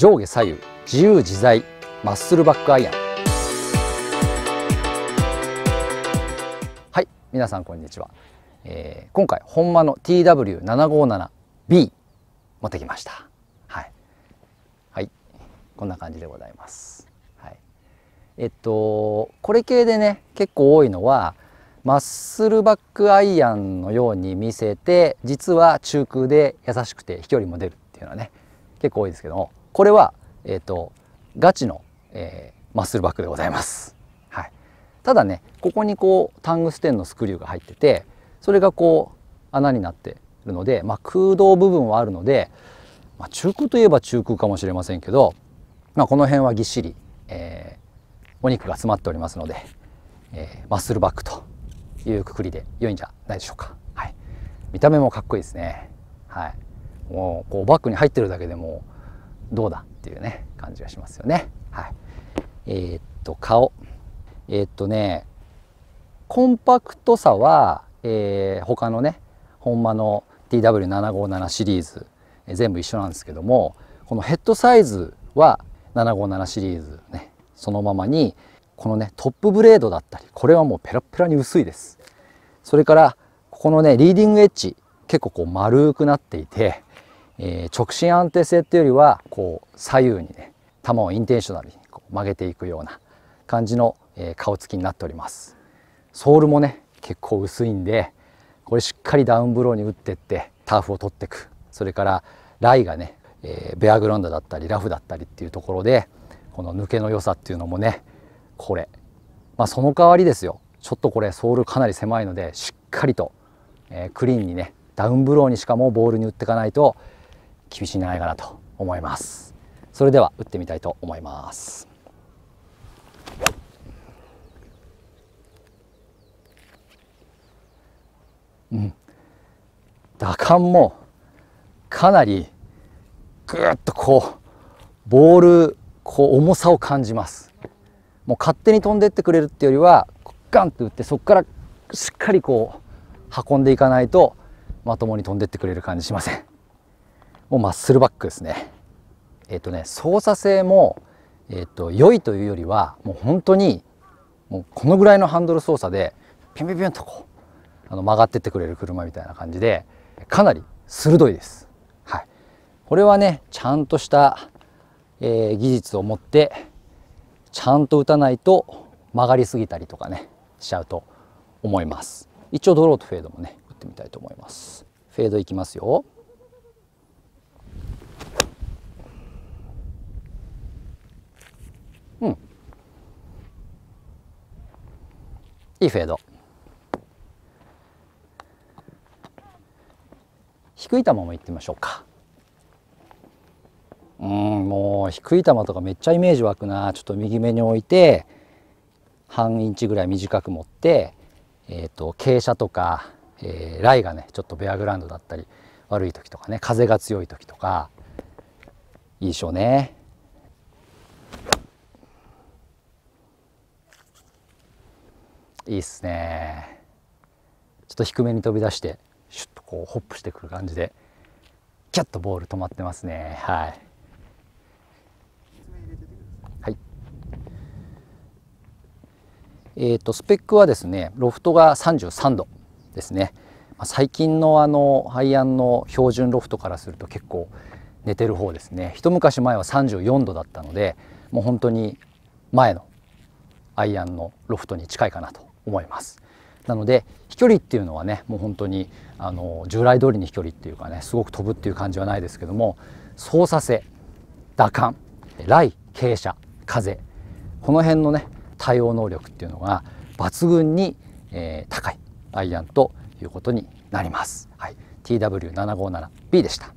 上下左右自由自在マッスルバックアイアンはい皆さんこんにちは、えー、今回本間の TW757B 持ってきましたはいはいこんな感じでございますはいえっとこれ系でね結構多いのはマッスルバックアイアンのように見せて実は中空で優しくて飛距離も出るっていうのはね結構多いですけどもこれは、えーと、ガチの、えー、マッスルバックでございます、はい、ただねここにこうタングステンのスクリューが入っててそれがこう穴になってるので、まあ、空洞部分はあるので、まあ、中空といえば中空かもしれませんけど、まあ、この辺はぎっしり、えー、お肉が詰まっておりますので、えー、マッスルバックというくくりで良いんじゃないでしょうか、はい、見た目もかっこいいですねはいもうこうバッグに入ってるだけでもうどうだっていうね感じがしますよね。はい、えー、っと顔えー、っとねコンパクトさは、えー、他のね本間の TW757 シリーズ、えー、全部一緒なんですけどもこのヘッドサイズは757シリーズねそのままにこのねトップブレードだったりこれはもうペラペラに薄いですそれからここのねリーディングエッジ結構こう丸くなっていてえー、直進安定性っていうよりはこう左右にね球をインテンショナルにこう曲げていくような感じの、えー、顔つきになっておりますソールもね結構薄いんでこれしっかりダウンブローに打ってってターフを取っていくそれからライがね、えー、ベアグラウンドだったりラフだったりっていうところでこの抜けの良さっていうのもねこれまあその代わりですよちょっとこれソールかなり狭いのでしっかりと、えー、クリーンにねダウンブローにしかもボールに打っていかないと厳しいんじゃないかなと思いますそれでは打ってみたいと思いますうん打感もかなりぐっとこうボールこう重さを感じますもう勝手に飛んでってくれるっていうよりはガンって打ってそこからしっかりこう運んでいかないとまともに飛んでってくれる感じしませんもうマッスルバックですね。えっ、ー、とね操作性も、えっ、ー、と良いというよりはもう本当にもうこのぐらいのハンドル操作でピュンピュンピュンとこうあの曲がってってくれる車みたいな感じでかなり鋭いです。はい、これはねちゃんとした、えー、技術を持ってちゃんと打たないと曲がりすぎたりとかねしちゃうと思います。一応ドローとフェードもね打ってみたいと思います。フェードいきますよ。いいフェード低い球もいってみましょうかうんもう低い球とかめっちゃイメージ湧くなちょっと右目に置いて半インチぐらい短く持ってえーと、傾斜とか、えー、ライがねちょっとベアグラウンドだったり悪い時とかね風が強い時とかいいでしょうね。いいっすねちょっと低めに飛び出してシュッとこうホップしてくる感じでキャッとボール止まってますねはいはいえーと、スペックはですねロフトが33度ですね最近のあのアイアンの標準ロフトからすると結構寝てる方ですね一昔前は34度だったのでもう本当に前のアイアンのロフトに近いかなと思いますなので飛距離っていうのはねもう本当にあの従来通りに飛距離っていうかねすごく飛ぶっていう感じはないですけども操作性打感雷傾斜風この辺のね対応能力っていうのが抜群に、えー、高いアイアンということになります。はい、TW757B でした。